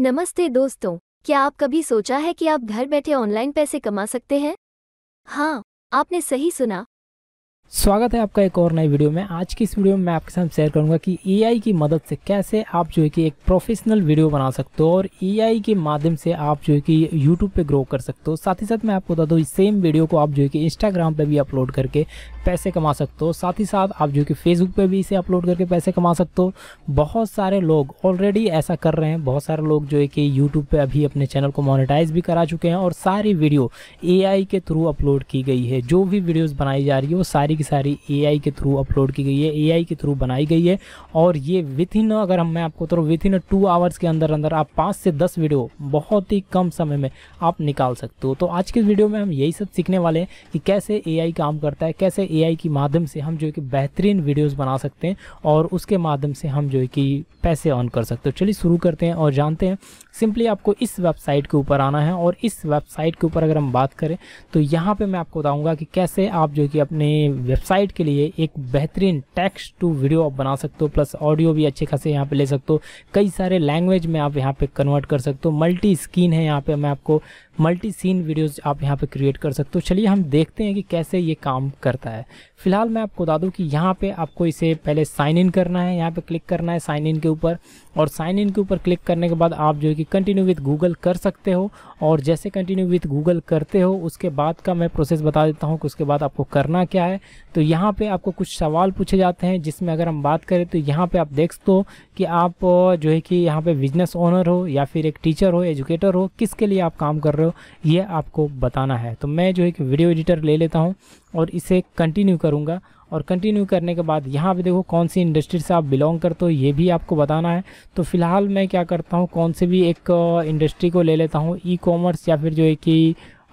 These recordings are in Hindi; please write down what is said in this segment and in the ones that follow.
नमस्ते दोस्तों क्या आप कभी सोचा है कि आप घर बैठे ऑनलाइन पैसे कमा सकते हैं हाँ आपने सही सुना स्वागत है आपका एक और नई वीडियो में आज की इस वीडियो में मैं आपके साथ शेयर करूंगा कि एआई की मदद से कैसे आप जो है कि एक प्रोफेशनल वीडियो बना सकते हो और एआई के माध्यम से आप जो है कि यूट्यूब पे ग्रो कर सकते हो साथ ही साथ मैं आपको बता दूँ सेम वीडियो को आप जो है कि इंस्टाग्राम पे भी अपलोड करके पैसे कमा सकते हो साथ ही साथ आप जो कि फेसबुक पर भी इसे अपलोड करके पैसे कमा सकते हो बहुत सारे लोग ऑलरेडी ऐसा कर रहे हैं बहुत सारे लोग जो है कि यूट्यूब पर अभी अपने चैनल को मोनिटाइज भी करा चुके हैं और सारी वीडियो ए के थ्रू अपलोड की गई है जो भी वीडियोज़ बनाई जा रही है वो सारी की सारी एआई के थ्रू अपलोड की गई है एआई के थ्रू बनाई गई है और ये विथ इन अगर हम मैं आपको तो विथ इन टू आवर्स के अंदर अंदर आप पाँच से दस वीडियो बहुत ही कम समय में आप निकाल सकते हो तो आज के वीडियो में हम यही सब सीखने वाले हैं कि कैसे ए काम करता है कैसे ए के माध्यम से हम जो है कि बेहतरीन वीडियोज़ बना सकते हैं और उसके माध्यम से हम जो है कि पैसे ऑन कर सकते हो तो चलिए शुरू करते हैं और जानते हैं सिंपली आपको इस वेबसाइट के ऊपर आना है और इस वेबसाइट के ऊपर अगर हम बात करें तो यहाँ पे मैं आपको बताऊँगा कि कैसे आप जो कि अपने वेबसाइट के लिए एक बेहतरीन टेक्स्ट टू वीडियो आप बना सकते हो प्लस ऑडियो भी अच्छे खासे यहाँ पे ले सकते हो कई सारे लैंग्वेज में आप यहाँ पे कन्वर्ट कर सकते हो मल्टी स्क्रीन है यहाँ पे मैं आपको मल्टी सीन वीडियोज़ आप यहाँ पे क्रिएट कर सकते हो चलिए हम देखते हैं कि कैसे ये काम करता है फिलहाल मैं आपको बता दूँ कि यहाँ पे आपको इसे पहले साइन इन करना है यहाँ पे क्लिक करना है साइन इन के ऊपर और साइन इन के ऊपर क्लिक करने के बाद आप जो है कि कंटिन्यू विथ गूगल कर सकते हो और जैसे कंटिन्यू विथ गूगल करते हो उसके बाद का मैं प्रोसेस बता देता हूँ कि उसके बाद आपको करना क्या है तो यहाँ पर आपको कुछ सवाल पूछे जाते हैं जिसमें अगर हम बात करें तो यहाँ पर आप देख सकते हो कि आप जो है कि यहाँ पर बिजनेस ओनर हो या फिर एक टीचर हो एजुकेटर हो किसके लिए आप काम कर रहे हो हो ये आपको बताना है तो मैं जो एक वीडियो एडिटर ले लेता हूँ और इसे कंटिन्यू करूँगा और कंटिन्यू करने के बाद यहाँ पे देखो कौन सी इंडस्ट्री से आप बिलोंग करते हो ये भी आपको बताना है तो फिलहाल मैं क्या करता हूँ कौन से भी एक इंडस्ट्री को ले लेता हूँ ई कॉमर्स या फिर जो है कि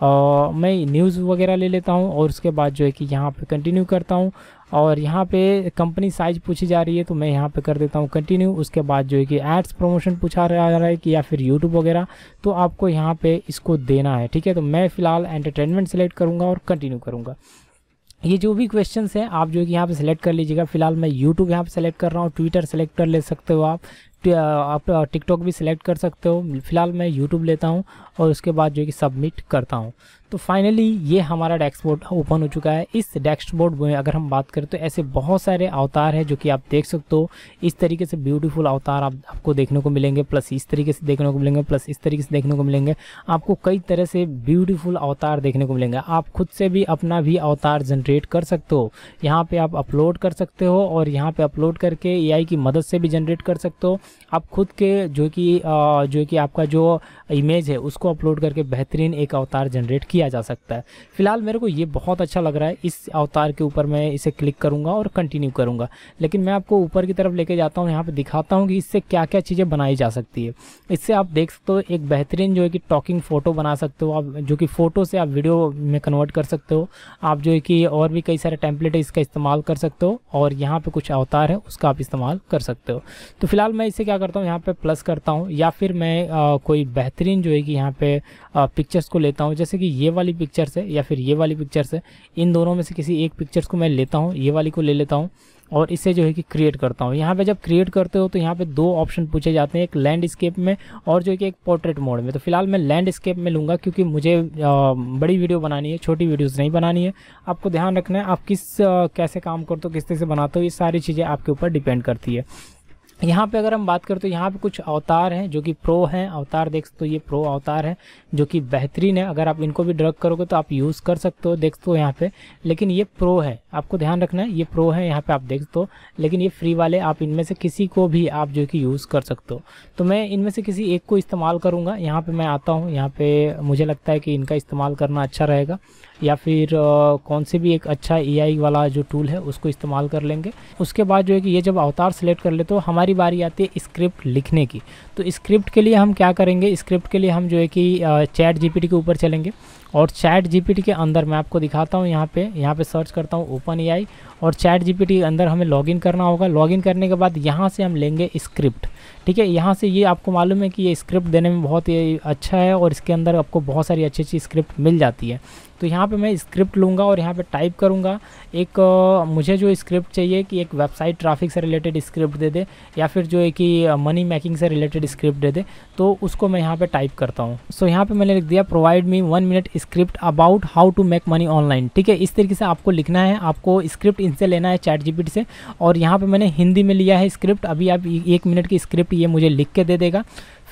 मैं न्यूज़ वगैरह ले लेता हूँ और उसके बाद जो है कि यहाँ पे कंटिन्यू करता हूँ और यहाँ पे कंपनी साइज पूछी जा रही है तो मैं यहाँ पे कर देता हूँ कंटिन्यू उसके बाद जो है कि एड्स प्रमोशन पूछा जा रहा है कि या फिर यूट्यूब वगैरह तो आपको यहाँ पे इसको देना है ठीक है तो मैं फ़िलहाल एंटरटेनमेंट सेलेक्ट करूँगा और कंटिन्यू करूँगा ये जो भी क्वेश्चंस हैं आप जो है कि यहाँ पे सेलेक्ट कर लीजिएगा फिलहाल मैं यूट्यूब यहाँ पे सेलेक्ट कर रहा हूँ ट्विटर सेलेक्ट कर ले सकते हो आप आप टिकटॉक भी सिलेक्ट कर सकते हो फिलहाल मैं यूट्यूब लेता हूँ और उसके बाद जो है कि सबमिट करता हूँ तो फाइनली ये हमारा डैक्सबोर्ड ओपन हो चुका है इस डैक्सबोर्ड में अगर हम बात करें तो ऐसे बहुत सारे अवतार हैं जो कि आप देख सकते हो इस तरीके से ब्यूटीफुल अवतार आप, आपको देखने को मिलेंगे प्लस इस तरीके से देखने को मिलेंगे प्लस इस तरीके से देखने को मिलेंगे आपको कई तरह से ब्यूटीफुल अवतार देखने को मिलेंगे आप खुद से भी अपना भी अवतार जनरेट कर सकते हो यहाँ पर आप अपलोड कर सकते हो और यहाँ पर अपलोड करके ए की मदद से भी जनरेट कर सकते हो आप खुद के जो कि जो कि आपका जो इमेज है उसको अपलोड करके बेहतरीन एक अवतार जनरेट किया जा सकता है फिलहाल मेरे को ये बहुत अच्छा लग रहा है इस अवतार के ऊपर मैं इसे क्लिक करूँगा और कंटिन्यू करूँगा लेकिन मैं आपको ऊपर की तरफ लेके जाता हूँ यहाँ पर दिखाता हूँ कि इससे क्या क्या चीज़ें बनाई जा सकती है इससे आप देख सकते हो एक बेहतरीन जो है कि टॉकिंग फ़ोटो बना सकते हो आप जो कि फ़ोटो से आप वीडियो में कन्वर्ट कर सकते हो आप जो है कि और भी कई सारे टेम्पलेट इसका इस्तेमाल कर सकते हो और यहाँ पर कुछ अवतार है उसका आप इस्तेमाल कर सकते हो तो फिलहाल मैं इसे क्या करता हूँ यहाँ पर प्लस करता हूँ या फिर मैं आ, कोई बेहतरीन जो है कि यहाँ पे पिक्चर्स को लेता हूँ जैसे कि ये ये वाली पिक्चर्स है या फिर ये वाली पिक्चर्स है इन दोनों में से किसी एक पिक्चर्स को मैं लेता हूँ ये वाली को ले लेता हूँ और इसे जो है कि क्रिएट करता हूँ यहाँ पे जब क्रिएट करते हो तो यहाँ पे दो ऑप्शन पूछे जाते हैं एक लैंडस्केप में और जो है कि एक पोर्ट्रेट मोड में तो फिलहाल मैं लैंडस्केप में लूँगा क्योंकि मुझे बड़ी वीडियो बनानी है छोटी वीडियोस नहीं बनानी है आपको ध्यान रखना है आप किस कैसे काम करते हो किस तरह से बनाते हो ये सारी चीज़ें आपके ऊपर डिपेंड करती है यहाँ पे अगर हम बात करें तो यहाँ पे कुछ अवतार हैं जो कि प्रो हैं अवतार देख सकते हो ये प्रो अवतार है जो कि बेहतरीन है अगर आप इनको भी ड्रग करोगे तो आप यूज़ कर सकते हो देख सकते हो यहाँ पे लेकिन ये प्रो है आपको ध्यान रखना है ये प्रो है यहाँ पे आप देख सकते हो लेकिन ये फ्री वाले आप इनमें से किसी को भी आप जो कि यूज़ कर सकते हो तो मैं इनमें से किसी एक को इस्तेमाल करूँगा यहाँ पर मैं आता हूँ यहाँ पर मुझे लगता है कि इनका इस्तेमाल करना अच्छा रहेगा या फिर आ, कौन से भी एक अच्छा ए वाला जो टूल है उसको इस्तेमाल कर लेंगे उसके बाद जो है कि ये जब अवतार सेलेक्ट कर ले तो हमारी बारी आती है स्क्रिप्ट लिखने की तो स्क्रिप्ट के लिए हम क्या करेंगे स्क्रिप्ट के लिए हम जो है कि चैट जीपीटी के ऊपर चलेंगे और चैट जीपीटी के अंदर मैं आपको दिखाता हूँ यहाँ पे यहाँ पे सर्च करता हूँ ओपन ए और चैट जीपीटी के अंदर हमें लॉगिन करना होगा लॉगिन करने के बाद यहाँ से हम लेंगे स्क्रिप्ट ठीक है यहाँ से ये आपको मालूम है कि ये स्क्रिप्ट देने में बहुत ही अच्छा है और इसके अंदर आपको बहुत सारी अच्छी अच्छी स्क्रिप्ट मिल जाती है तो यहाँ पर मैं स्क्रिप्ट लूँगा और यहाँ पर टाइप करूँगा एक मुझे जो स्क्रिप्ट चाहिए कि एक वेबसाइट ट्राफिक से रिलेटेड स्क्रिप्ट दे दे या फिर जो है कि मनी मेकिंग से रिलेटेड मिनट स्क्रिप्ट दे दे तो उसको मैं यहाँ पे टाइप करता हूँ सो so, यहाँ पे मैंने लिख दिया provide me one minute script about how to make money online ठीक है इस तरीके से आपको लिखना है आपको स्क्रिप्ट इनसे लेना है चैट जी से और यहाँ पर मैंने हिंदी में लिया है स्क्रिप्ट अभी आप एक मिनट की स्क्रिप्ट ये मुझे लिख के दे देगा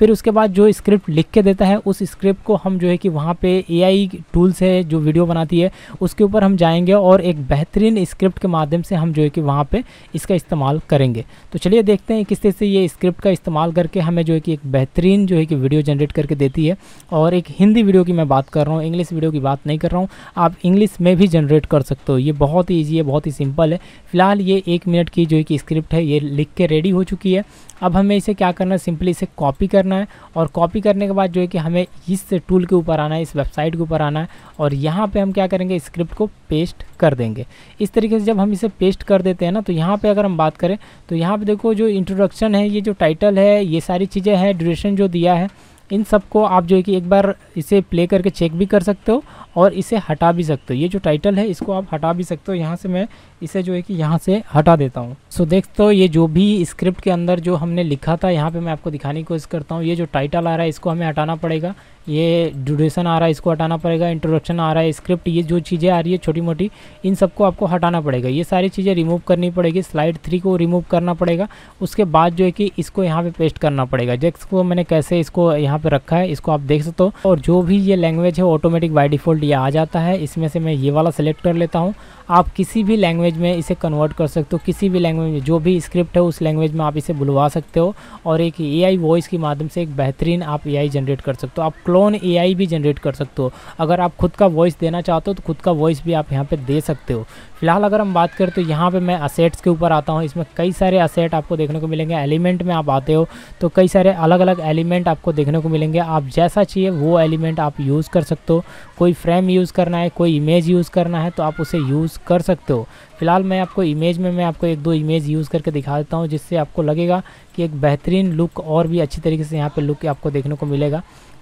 फिर उसके बाद जो स्क्रिप्ट लिख के देता है उस स्क्रिप्ट को हम जो है कि वहाँ पे एआई टूल्स है जो वीडियो बनाती है उसके ऊपर हम जाएंगे और एक बेहतरीन स्क्रिप्ट के माध्यम से हम जो है कि वहाँ पर इसका इस्तेमाल करेंगे तो चलिए देखते हैं किस तरह से ये स्क्रिप्ट का इस्तेमाल करके हमें जो है कि एक बेहतरीन जो है कि वीडियो जनरेट करके देती है और एक हिंदी वीडियो की मैं बात कर रहा हूँ इंग्लिश वीडियो की बात नहीं कर रहा हूँ आप इंग्लिश में भी जनरेट कर सकते हो ये बहुत ही ईजी है बहुत ही सिंपल है फिलहाल ये एक मिनट की जो है कि स्क्रिप्ट है ये लिख के रेडी हो चुकी है अब हमें इसे क्या करना है सिंपली इसे कॉपी करना है और कॉपी करने के बाद जो है कि हमें इस टूल के ऊपर आना है इस वेबसाइट के ऊपर आना है और यहाँ पे हम क्या करेंगे स्क्रिप्ट को पेस्ट कर देंगे इस तरीके से जब हम इसे पेस्ट कर देते हैं ना तो यहाँ पे अगर हम बात करें तो यहाँ पे देखो जो इंट्रोडक्शन है ये जो टाइटल है ये सारी चीज़ें हैं ड्यूरेशन जो दिया है इन सब को आप जो है कि एक बार इसे प्ले करके चेक भी कर सकते हो और इसे हटा भी सकते हो ये जो टाइटल है इसको आप हटा भी सकते हो यहाँ से मैं इसे जो है कि यहाँ से हटा देता हूँ सो so, देख तो ये जो भी स्क्रिप्ट के अंदर जो हमने लिखा था यहाँ पे मैं आपको दिखाने की कोशिश करता हूँ ये जो टाइटल आ रहा है इसको हमें हटाना पड़ेगा ये ड्यूरेशन आ रहा है इसको हटाना पड़ेगा इंट्रोडक्शन आ रहा है स्क्रिप्ट ये जो चीज़ें आ रही है छोटी मोटी इन सबको आपको हटाना पड़ेगा ये सारी चीज़ें रिमूव करनी पड़ेगी स्लाइड थ्री को रिमूव करना पड़ेगा उसके बाद जो है कि इसको यहाँ पे पेस्ट करना पड़ेगा को मैंने कैसे इसको यहाँ पर रखा है इसको आप देख सकते हो और जो भी ये लैंग्वेज है ऑटोमेटिक बाई डिफ़ॉल्ट ये आ जाता है इसमें से मैं ये वाला सेलेक्ट कर लेता हूँ आप किसी भी लैंग्वेज में इसे कन्वर्ट कर सकते हो किसी भी लैंग्वेज में जो भी स्क्रिप्ट है उस लैंग्वेज में आप इसे बुलवा सकते हो और एक एआई वॉइस के माध्यम से एक बेहतरीन आप एआई जनरेट कर सकते हो आप क्लोन एआई भी जनरेट कर सकते हो अगर आप खुद का वॉइस देना चाहते हो तो खुद का वॉइस भी आप यहाँ पर दे सकते हो फिलहाल अगर हम बात करें तो यहाँ पर मैं असेट्स के ऊपर आता हूँ इसमें कई सारे असेट आपको देखने को मिलेंगे एलिमेंट में आप आते हो तो कई सारे अलग अलग एलिमेंट आपको देखने को मिलेंगे आप जैसा चाहिए वो एलिमेंट आप यूज़ कर सकते हो कोई फ्रेम यूज़ करना है कोई इमेज यूज़ करना है तो आप उसे यूज़ यूज़ कर सकते हो फिलहाल मैं आपको इमेज में मैं आपको एक दो इमेज यूज़ करके दिखा देता हूँ जिससे आपको लगेगा कि एक बेहतरीन लुक और भी अच्छी तरीके से यहाँ पर लुक आपको देखने को मिलेगा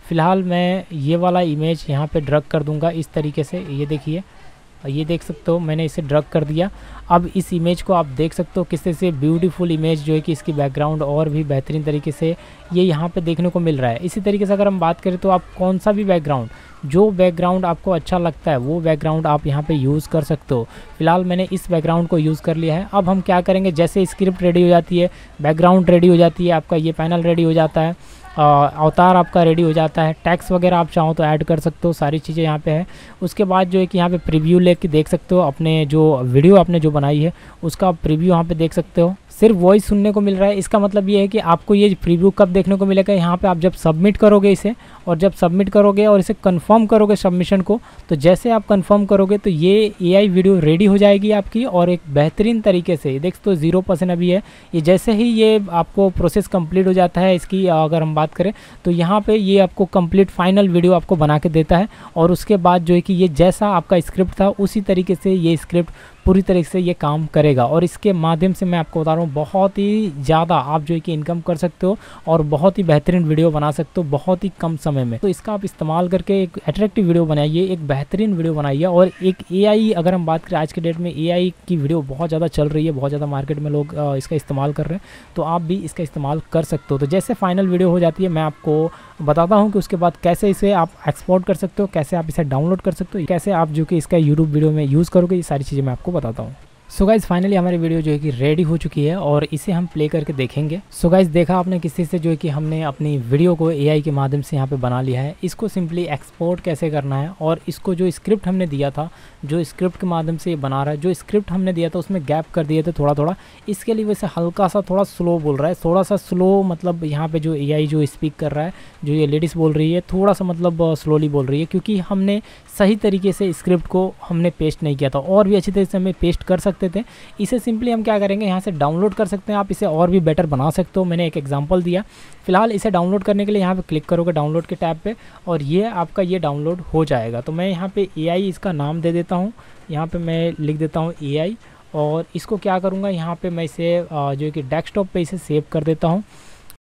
फ़िलहाल मैं ये वाला इमेज यहाँ पर ड्रग कर दूँगा इस तरीके से ये देखिए ये देख सकते हो मैंने इसे ड्रग कर दिया अब इस इमेज को आप देख सकते हो किस तरह से ब्यूटीफुल इमेज जो है कि इसकी बैकग्राउंड और भी बेहतरीन तरीके से ये यहाँ पे देखने को मिल रहा है इसी तरीके से अगर हम बात करें तो आप कौन सा भी बैकग्राउंड जो बैकग्राउंड आपको अच्छा लगता है वो बैकग्राउंड आप यहाँ पे यूज़ कर सकते हो फिलहाल मैंने इस बैकग्राउंड को यूज़ कर लिया है अब हम क्या करेंगे जैसे स्क्रिप्ट रेडी हो जाती है बैकग्राउंड रेडी हो जाती है आपका ये पैनल रेडी हो जाता है अवतार आपका रेडी हो जाता है टैक्स वगैरह आप चाहो तो ऐड कर सकते हो सारी चीज़ें यहाँ पे है उसके बाद जो है कि यहाँ पे प्रीव्यू लेके देख सकते हो अपने जो वीडियो आपने जो बनाई है उसका प्रीव्यू यहाँ पे देख सकते हो सिर्फ वॉइस सुनने को मिल रहा है इसका मतलब ये है कि आपको ये प्रीव्यू कब देखने को मिलेगा यहाँ पे आप जब सबमिट करोगे इसे और जब सबमिट करोगे और इसे कंफर्म करोगे सबमिशन को तो जैसे आप कंफर्म करोगे तो ये एआई वीडियो रेडी हो जाएगी आपकी और एक बेहतरीन तरीके से देख तो ज़ीरो परसेंट अभी है ये जैसे ही ये आपको प्रोसेस कम्प्लीट हो जाता है इसकी अगर हम बात करें तो यहाँ पे ये आपको कंप्लीट फाइनल वीडियो आपको बना के देता है और उसके बाद जो है कि ये जैसा आपका स्क्रिप्ट था उसी तरीके से ये स्क्रिप्ट पूरी तरीके से ये काम करेगा और इसके माध्यम से मैं आपको बता रहा हूँ बहुत ही ज़्यादा आप जो है कि इनकम कर सकते हो और बहुत ही बेहतरीन वीडियो बना सकते हो बहुत ही कम समय में तो इसका आप इस्तेमाल करके एक अट्रैक्टिव वीडियो बनाइए एक बेहतरीन वीडियो बनाइए और एक ए अगर हम बात करें आज के डेट में ए की वीडियो बहुत ज़्यादा चल रही है बहुत ज़्यादा मार्केट में लोग इसका इस्तेमाल कर रहे हैं तो आप भी इसका इस्तेमाल कर सकते हो तो जैसे फाइनल वीडियो हो जाती है मैं आपको बताता हूँ कि उसके बाद कैसे इसे आप एक्सपोर्ट कर सकते हो कैसे आप इसे डाउनलोड कर सकते हो कैसे आप जो कि इसका यूट्यूब वीडियो में यूज़ करोगे ये सारी चीज़ें मैं आपको बताता हूँ सो गाइज फाइनली हमारी वीडियो जो है कि रेडी हो चुकी है और इसे हम प्ले करके देखेंगे सो so गाइज देखा आपने किसी से जो है कि हमने अपनी वीडियो को एआई के माध्यम से यहाँ पे बना लिया है इसको सिंपली एक्सपोर्ट कैसे करना है और इसको जो स्क्रिप्ट हमने दिया था जो स्क्रिप्ट के माध्यम से ये बना रहा है जो स्क्रिप्ट हमने दिया था उसमें गैप कर दिए थे थोड़ा थोड़ा इसके लिए वैसे हल्का सा थोड़ा स्लो बोल रहा है थोड़ा सा स्लो मतलब यहाँ पर जो ए जो स्पीक कर रहा है जो ये लेडीज़ बोल रही है थोड़ा सा मतलब स्लोली बोल रही है क्योंकि हमने सही तरीके से स्क्रिप्ट को हमने पेस्ट नहीं किया था और भी अच्छी तरीके से हमें पेस्ट कर सकते सकते थे इसे सिंपली हम क्या करेंगे यहाँ से डाउनलोड कर सकते हैं आप इसे और भी बेटर बना सकते हो मैंने एक एग्जाम्पल दिया फिलहाल इसे डाउनलोड करने के लिए यहाँ पर क्लिक करोगे डाउनलोड के टैब पर और ये आपका ये डाउनलोड हो जाएगा तो मैं यहाँ पर ए इसका नाम दे देता हूँ यहाँ पर मैं लिख देता हूँ ए और इसको क्या करूँगा यहाँ पर मैं इसे जो कि डेस्कटॉप पर इसे सेव कर देता हूँ